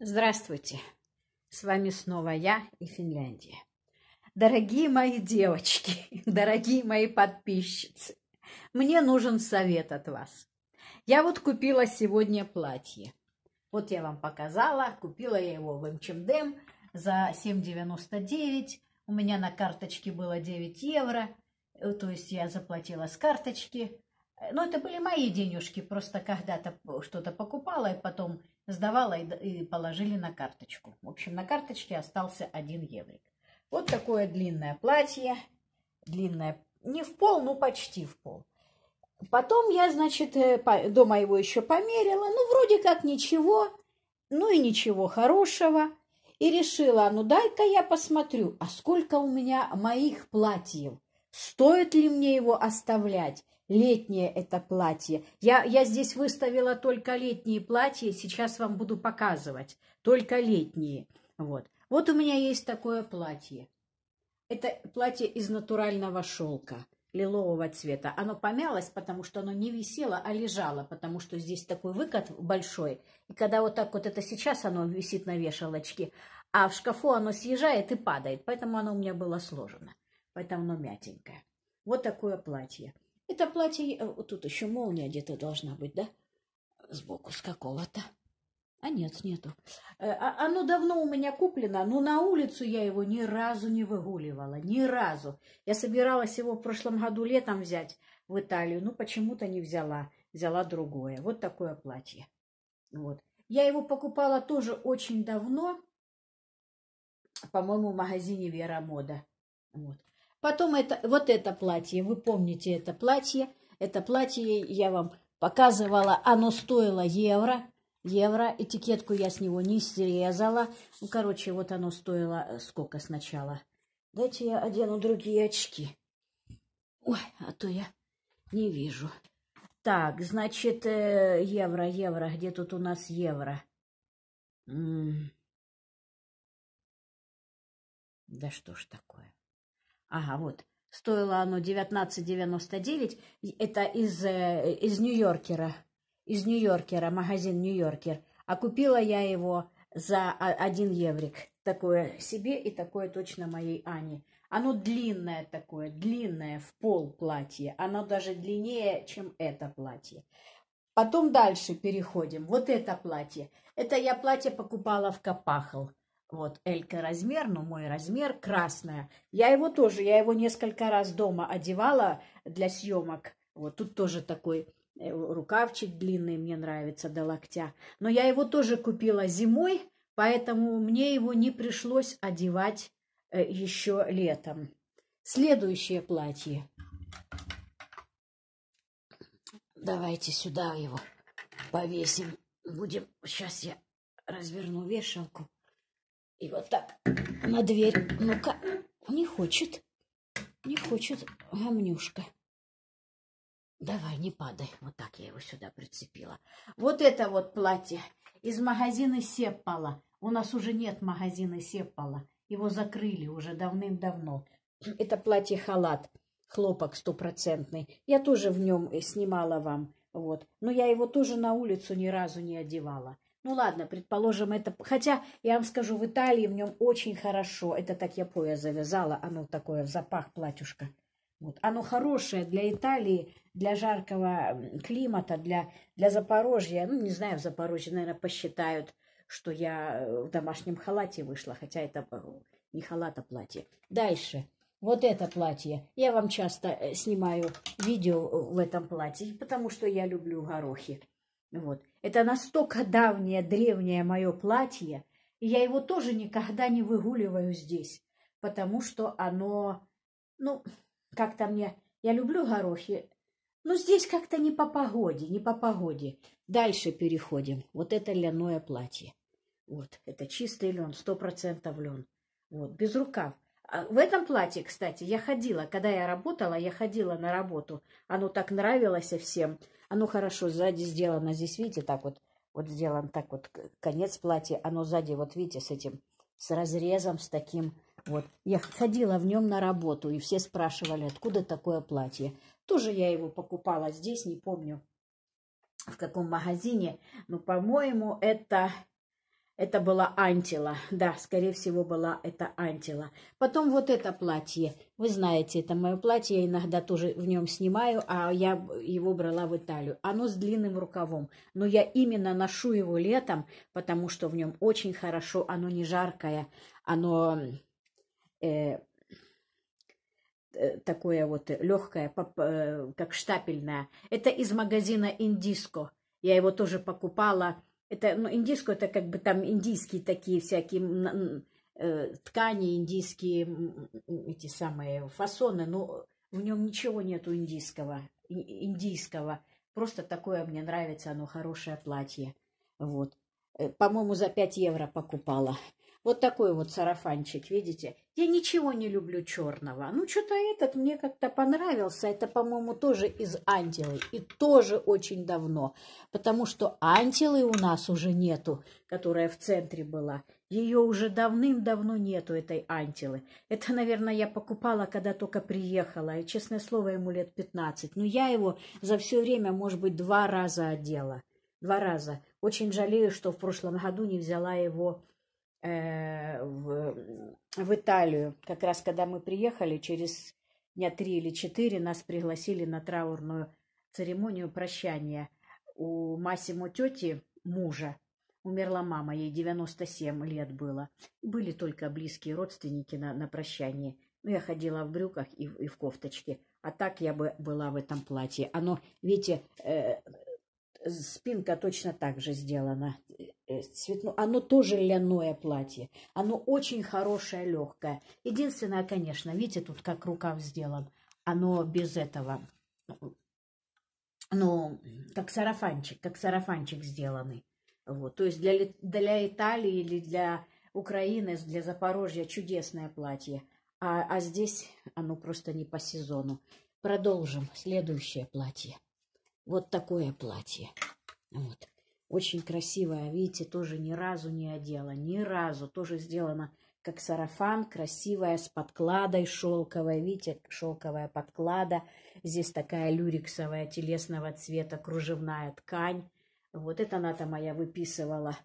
Здравствуйте! С вами снова я и Финляндия. Дорогие мои девочки, дорогие мои подписчицы, мне нужен совет от вас. Я вот купила сегодня платье. Вот я вам показала, купила я его в МЧМДМ за 7,99. У меня на карточке было 9 евро, э, то есть я заплатила с карточки. Э, Но ну, это были мои денежки, просто когда-то что-то покупала и потом Сдавала и положили на карточку. В общем, на карточке остался один еврик. Вот такое длинное платье. Длинное, не в пол, но почти в пол. Потом я, значит, э, дома его еще померила. Ну, вроде как ничего, ну и ничего хорошего. И решила, «А ну дай-ка я посмотрю, а сколько у меня моих платьев. Стоит ли мне его оставлять? Летнее это платье. Я, я здесь выставила только летние платья, сейчас вам буду показывать. Только летние. Вот. Вот у меня есть такое платье. Это платье из натурального шелка, лилового цвета. Оно помялось, потому что оно не висело, а лежало, потому что здесь такой выкат большой. И когда вот так вот это сейчас оно висит на вешалочке, а в шкафу оно съезжает и падает, поэтому оно у меня было сложено. Поэтому оно мятенькое. Вот такое платье. Это платье... Э, тут еще молния где-то должна быть, да? Сбоку с какого-то. А нет, нету. Э, а, оно давно у меня куплено, но на улицу я его ни разу не выгуливала. Ни разу. Я собиралась его в прошлом году летом взять в Италию, но почему-то не взяла. Взяла другое. Вот такое платье. Вот. Я его покупала тоже очень давно, по-моему, в магазине Вера Мода. Вот. Потом это, вот это платье, вы помните это платье. Это платье я вам показывала, оно стоило евро. Евро, этикетку я с него не срезала. Ну, короче, вот оно стоило э, сколько сначала. Дайте я одену другие очки. Ой, а то я не вижу. Так, значит, э, евро, евро. Где тут у нас евро? М -м да что ж такое? Ага, вот. Стоило оно 19,99. Это из, э, из Нью-Йоркера. Из Нью-Йоркера, магазин Нью-Йоркер. А купила я его за один еврик. Такое себе и такое точно моей Ане. Оно длинное такое, длинное в пол платье. Оно даже длиннее, чем это платье. Потом дальше переходим. Вот это платье. Это я платье покупала в Капахал. Вот, элька размер, но мой размер красная. Я его тоже, я его несколько раз дома одевала для съемок. Вот тут тоже такой э, рукавчик длинный мне нравится до локтя. Но я его тоже купила зимой, поэтому мне его не пришлось одевать э, еще летом. Следующее платье. Давайте сюда его повесим. Будем... Сейчас я разверну вешалку. И вот так на дверь. Ну-ка, не хочет. Не хочет гамнюшка. Давай, не падай. Вот так я его сюда прицепила. Вот это вот платье из магазина Сеппала. У нас уже нет магазина Сеппала. Его закрыли уже давным-давно. Это платье-халат. Хлопок стопроцентный. Я тоже в нем э, снимала вам. Вот. Но я его тоже на улицу ни разу не одевала. Ну ладно, предположим, это... Хотя, я вам скажу, в Италии в нем очень хорошо. Это так я пояс завязала. Оно такое в запах платьюшко. Вот. Оно хорошее для Италии, для жаркого климата, для, для Запорожья. Ну, не знаю, в Запорожье, наверное, посчитают, что я э, в домашнем халате вышла. Хотя это э, не халат, а платье. Дальше. Вот это платье. Я вам часто э, снимаю видео в этом платье, потому что я люблю горохи. Вот. Это настолько давнее, древнее мое платье, и я его тоже никогда не выгуливаю здесь, потому что оно, ну, как-то мне... Я люблю горохи, но здесь как-то не по погоде, не по погоде. Дальше переходим. Вот это льняное платье. Вот, это чистый лен, сто процентов лен. Вот, без рукав. А в этом платье, кстати, я ходила, когда я работала, я ходила на работу. Оно так нравилось всем. Оно «А ну, хорошо сзади сделано. Здесь, видите, так вот, вот сделан так вот конец платья. Оно а ну, сзади, вот видите, с этим, с разрезом, с таким вот. Я ходила в нем на работу, и все спрашивали, откуда такое платье. Тоже я его покупала здесь, не помню, в каком магазине. Но, по-моему, это это была антила. Да, скорее всего, была это антила. Потом вот это платье. Вы знаете, это мое платье. Я иногда тоже в нем снимаю, а я его брала в Италию. Оно с длинным рукавом. Но я именно ношу его летом, потому что в нем очень хорошо. Оно не жаркое. Оно э, э такое вот легкое, э, как штапельное. Это из магазина Индиско. Я его тоже покупала это, ну, индийскую, это как бы там индийские такие всякие э, ткани, индийские эти самые фасоны, но в нем ничего нету индийского, индийского. Просто такое мне нравится, оно хорошее платье. Вот. Э, по-моему, за 5 евро покупала. Вот такой вот сарафанчик, видите? Я ничего не люблю черного. Ну, что-то этот мне как-то понравился. Это, по-моему, тоже из антилы. И тоже очень давно. Потому что антилы у нас уже нету, которая в центре была. Ее уже давным-давно нету, этой антилы. Это, наверное, я покупала, когда только приехала. И, честное слово, ему лет 15. Но я его за все время, может быть, два раза одела. Два раза. Очень жалею, что в прошлом году не взяла его Э, в, в Италию. Как раз когда мы приехали, через дня три или четыре нас пригласили на траурную церемонию прощания. У Масимо тети, мужа, умерла мама, ей 97 лет было. Были только близкие родственники на, на прощании. Ну, я ходила в брюках и, и в кофточке. А так я бы была в этом платье. Оно, видите, э, спинка точно так же сделана. Э, цветно. Оно тоже льняное платье. Оно очень хорошее, легкое. Единственное, конечно, видите, тут как рукав сделан. Оно без этого, но ну, как сарафанчик, как сарафанчик сделанный. Вот. То есть для, для Италии или для Украины, для Запорожья чудесное платье. А, а здесь оно просто не по сезону. Продолжим следующее платье. Вот такое платье. Вот. Очень красивое. Видите, тоже ни разу не одела. Ни разу. Тоже сделано как сарафан, красивая, с подкладой шелковой. Видите, шелковая подклада. Здесь такая люрексовая, телесного цвета, кружевная ткань. Вот это она-то моя выписывала.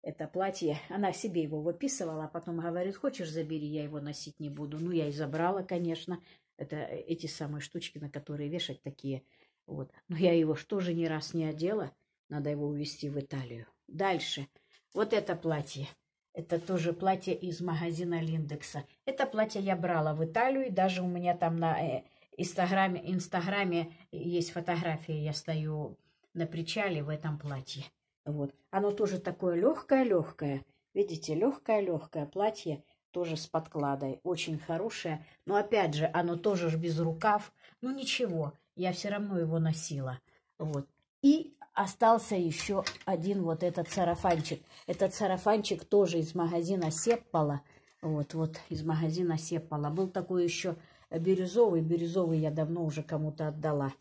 Это платье. Она себе его выписывала, а потом говорит, хочешь, забери, я его носить не буду. Ну, я и забрала, конечно. Это э, эти самые штучки, на которые вешать такие вот. Но я его что же не раз не одела. Надо его увезти в Италию. Дальше. Вот это платье. Это тоже платье из магазина Линдекса. Это платье я брала в Италию. И даже у меня там на э, Инстаграме, Инстаграме есть фотографии. Я стою на причале в этом платье. Вот. Оно тоже такое легкое-легкое. Видите, легкое-легкое платье тоже с подкладой. Очень хорошее. Но опять же, оно тоже без рукав. Ну ничего. Я все равно его носила. Вот. И остался еще один вот этот сарафанчик. Этот сарафанчик тоже из магазина Сеппала. Вот, вот, из магазина Сеппала. Был такой еще бирюзовый. Бирюзовый я давно уже кому-то отдала.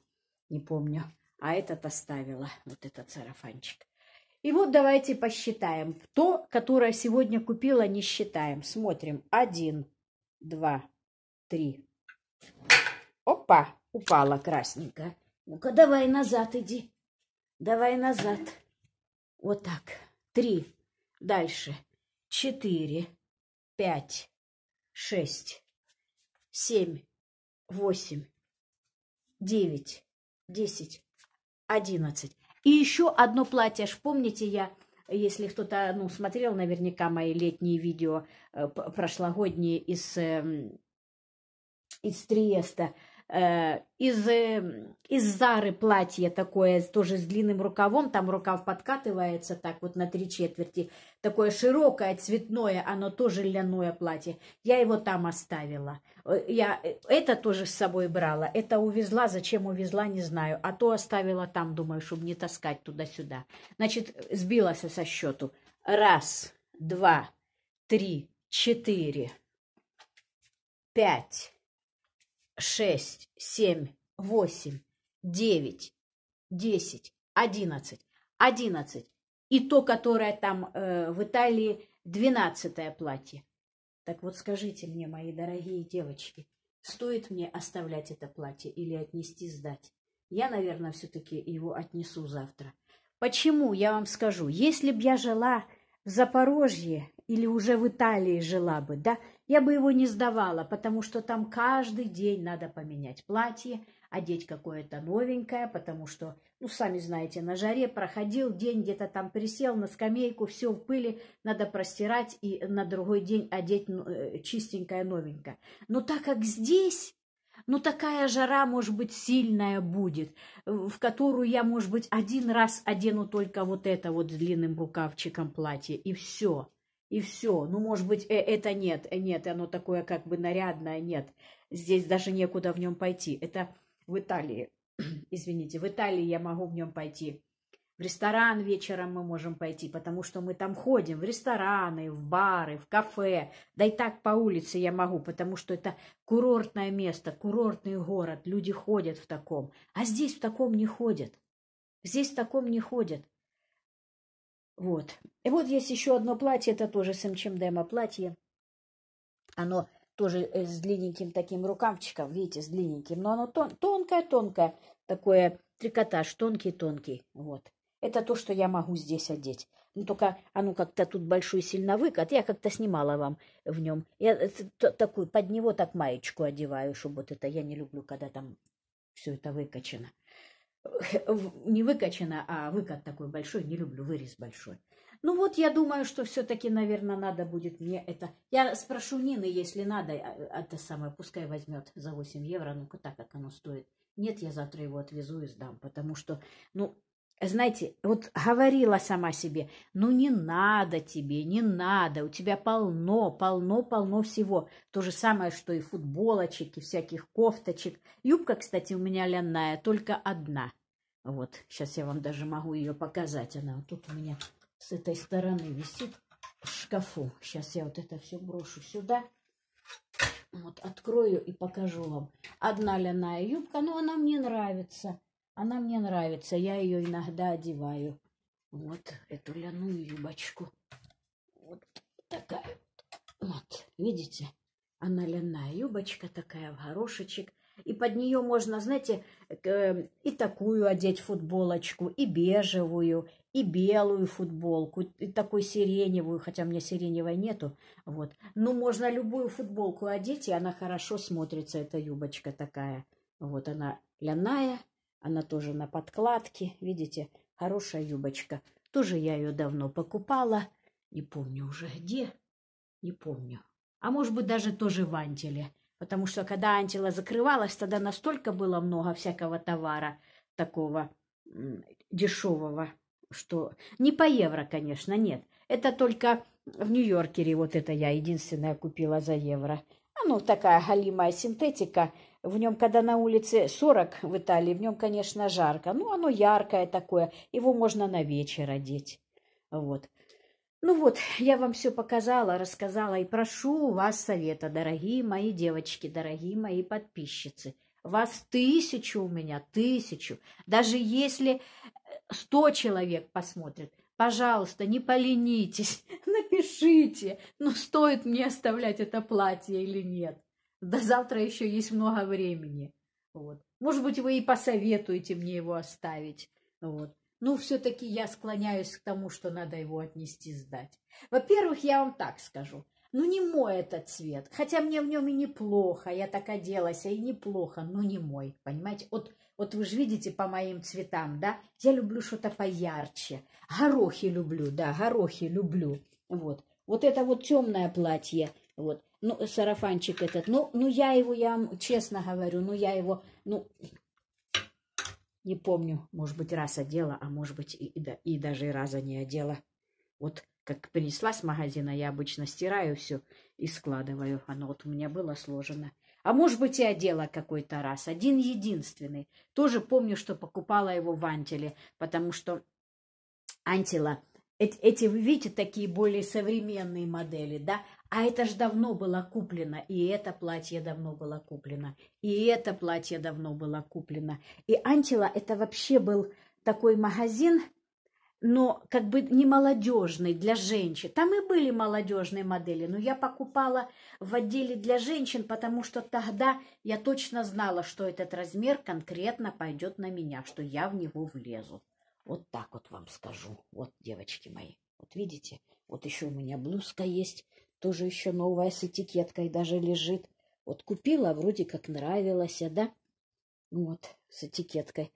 Не помню. А этот оставила, вот этот сарафанчик. И вот давайте посчитаем. То, которое сегодня купила, не считаем. Смотрим. Один, два, три. Опа! упала красненько Ну-ка, давай назад иди. Давай назад. Вот так. Три. Дальше. Четыре. Пять. Шесть. Семь. Восемь. Девять. Десять. Одиннадцать. И еще одно платье. ж помните, я, если кто-то ну, смотрел наверняка мои летние видео э, прошлогодние из, эм, из Триеста, Э, из, эм, из Зары платье такое, тоже с длинным рукавом, там рукав подкатывается так вот на три четверти, такое широкое, цветное, оно тоже льняное платье. Я его там оставила. Э, я э, это тоже с собой брала, это увезла, зачем увезла, не знаю, а то оставила там, думаю, чтобы не таскать туда-сюда. Значит, сбилась со счету. Раз, два, три, четыре, пять, шесть, семь, восемь, девять, десять, одиннадцать, одиннадцать. И то, которое там э, в Италии двенадцатое платье. Так вот скажите мне, мои дорогие девочки, стоит мне оставлять это платье или отнести сдать? Я, наверное, все-таки его отнесу завтра. Почему, я вам скажу, если б я жила в Запорожье или уже в Италии жила бы, да, я бы его не сдавала, потому что там каждый день надо поменять платье, одеть какое-то новенькое, потому что, ну, сами знаете, на жаре проходил день, где-то там присел на скамейку, все в пыли, надо простирать и на другой день одеть ну, э, чистенькое, новенькое. Но так как здесь... Ну, такая жара, может быть, сильная будет, в которую я, может быть, один раз одену только вот это вот с длинным рукавчиком платье, и все и все. Ну, может быть, э это нет, э нет, оно такое как бы нарядное, нет. Здесь даже некуда в нем пойти. Это в Италии, извините, в Италии я могу в нем пойти. В ресторан вечером мы можем пойти, потому что мы там ходим, в рестораны, в бары, в кафе. Да и так по улице я могу, потому что это курортное место, курортный город, люди ходят в таком. А здесь в таком не ходят. Здесь в таком не ходят. Вот. И вот есть еще одно платье, это тоже с МЧМДМа эм эм платье. Оно тоже э, с длинненьким таким рукавчиком, видите, с длинненьким, но оно тонкое-тонкое, такое трикотаж, тонкий-тонкий, вот. Это то, что я могу здесь одеть. Ну, только оно как-то тут большой сильно выкат. Я как-то снимала вам в нем. Я э, такую, под него так маечку одеваю, чтобы вот это я не люблю, когда там все это выкачено не выкачано, а выкат такой большой, не люблю вырез большой. Ну вот, я думаю, что все-таки, наверное, надо будет мне это... Я спрошу Нины, если надо, а, это самое, пускай возьмет за 8 евро, ну-ка так, как оно стоит. Нет, я завтра его отвезу и сдам, потому что, ну, знаете, вот говорила сама себе, ну не надо тебе, не надо, у тебя полно, полно, полно всего. То же самое, что и футболочек, и всяких кофточек. Юбка, кстати, у меня ляная только одна. Вот, сейчас я вам даже могу ее показать. Она вот тут у меня с этой стороны висит в шкафу. Сейчас я вот это все брошу сюда. Вот открою и покажу вам. Одна ляная юбка, но она мне нравится. Она мне нравится, я ее иногда одеваю. Вот эту ляную юбочку. Вот такая вот. Вот, видите? Она ляная юбочка такая в горошечек. И под нее можно, знаете, эм, и такую одеть футболочку, и бежевую, и белую футболку, и такую сиреневую, хотя у меня сиреневой нету. Вот. Ну, можно любую футболку одеть, и она хорошо смотрится, эта юбочка такая. Вот она ляная, она тоже на подкладке, видите, хорошая юбочка. Тоже я ее давно покупала, не помню уже где, не помню. А может быть, даже тоже в Антиле потому что когда Антила закрывалась, тогда настолько было много всякого товара такого дешевого, что... Не по евро, конечно, нет. Это только в Нью-Йоркере вот это я единственное купила за евро. А ну, такая галимая синтетика – в нем, когда на улице 40 в Италии, в нем, конечно, жарко. Ну, оно яркое такое, его можно на вечер одеть. Вот. Ну вот, я вам все показала, рассказала и прошу у вас совета, дорогие мои девочки, дорогие мои подписчицы. Вас тысячу у меня, тысячу. Даже если э, сто человек посмотрит, пожалуйста, не поленитесь, напишите, ну стоит мне оставлять это платье или нет. До завтра еще есть много времени. Вот. Может быть, вы и посоветуете мне его оставить. Вот. Ну, все-таки я склоняюсь к тому, что надо его отнести, сдать. Во-первых, я вам так скажу. Ну, не мой этот цвет. Хотя мне в нем и неплохо. Я так оделась, а и неплохо, но не мой. Понимаете? Вот, вот вы же видите по моим цветам, да? Я люблю что-то поярче. Горохи люблю, да, горохи люблю. Вот. Вот это вот темное платье – вот. Ну, сарафанчик этот. Ну, ну, я его, я вам честно говорю, ну, я его, ну, не помню, может быть, раз одела, а может быть, и, и, и даже и раза не одела. Вот как принесла с магазина, я обычно стираю все и складываю. Оно вот у меня было сложено. А может быть, и одела какой-то раз. Один единственный. Тоже помню, что покупала его в Антиле, потому что Антила... Эти, эти, вы видите, такие более современные модели, да? А это ж давно было куплено, и это платье давно было куплено, и это платье давно было куплено. И Антила это вообще был такой магазин, но как бы не молодежный для женщин. Там и были молодежные модели, но я покупала в отделе для женщин, потому что тогда я точно знала, что этот размер конкретно пойдет на меня, что я в него влезу. Вот так вот вам скажу. Вот, девочки мои, вот видите, вот еще у меня блузка есть тоже еще новая с этикеткой даже лежит. Вот купила, вроде как нравилась, а да? Вот, с этикеткой.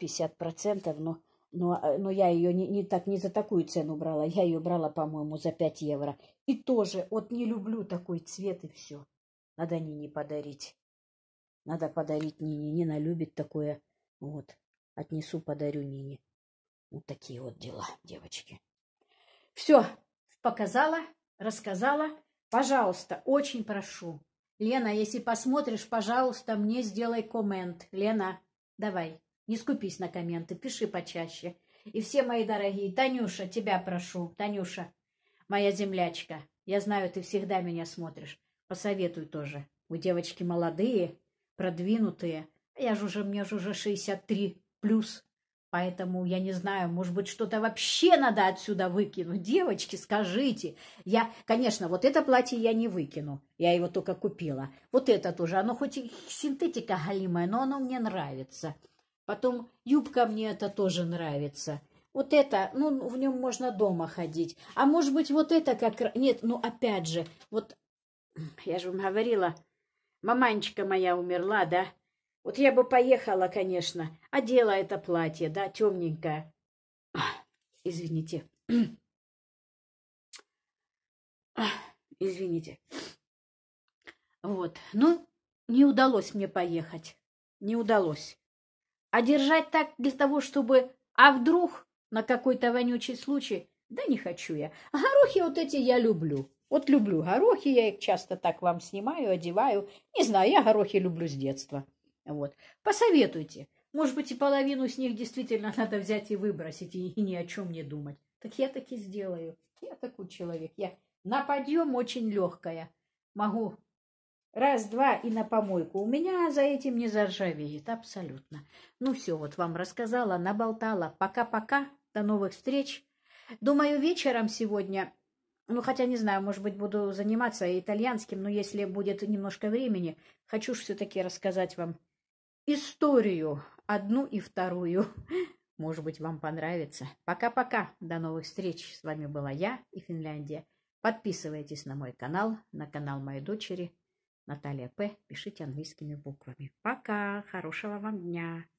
50%, но, но, но я ее не, не так не за такую цену брала. Я ее брала, по-моему, за 5 евро. И тоже, вот не люблю такой цвет и все. Надо Нине подарить. Надо подарить Нине. Нина любит такое. Вот. Отнесу, подарю Нине. Вот такие вот дела, девочки. Все, показала рассказала. Пожалуйста, очень прошу. Лена, если посмотришь, пожалуйста, мне сделай коммент. Лена, давай, не скупись на комменты, пиши почаще. И все мои дорогие, Танюша, тебя прошу, Танюша, моя землячка, я знаю, ты всегда меня смотришь, посоветуй тоже. У девочки молодые, продвинутые, я же уже, мне же уже 63 плюс, Поэтому, я не знаю, может быть, что-то вообще надо отсюда выкинуть. Девочки, скажите. Я, конечно, вот это платье я не выкину. Я его только купила. Вот это тоже. Оно хоть и синтетика галимая, но оно мне нравится. Потом юбка мне это тоже нравится. Вот это, ну, в нем можно дома ходить. А может быть, вот это как... Нет, ну, опять же, вот... Я же вам говорила, маманчика моя умерла, да? Вот я бы поехала, конечно, одела это платье, да, темненькое. Извините. Извините. Вот. Ну, не удалось мне поехать. Не удалось. А держать так для того, чтобы... А вдруг на какой-то вонючий случай? Да не хочу я. горохи вот эти я люблю. Вот люблю горохи, я их часто так вам снимаю, одеваю. Не знаю, я горохи люблю с детства. Вот. Посоветуйте. Может быть, и половину с них действительно надо взять и выбросить, и, ни о чем не думать. Так я так и сделаю. Я такой человек. Я на подъем очень легкая. Могу раз, два и на помойку. У меня за этим не заржавеет абсолютно. Ну все, вот вам рассказала, наболтала. Пока-пока. До новых встреч. Думаю, вечером сегодня ну, хотя не знаю, может быть, буду заниматься итальянским, но если будет немножко времени, хочу все-таки рассказать вам историю, одну и вторую. Может быть, вам понравится. Пока-пока. До новых встреч. С вами была я и Финляндия. Подписывайтесь на мой канал, на канал моей дочери Наталья П. Пишите английскими буквами. Пока. Хорошего вам дня.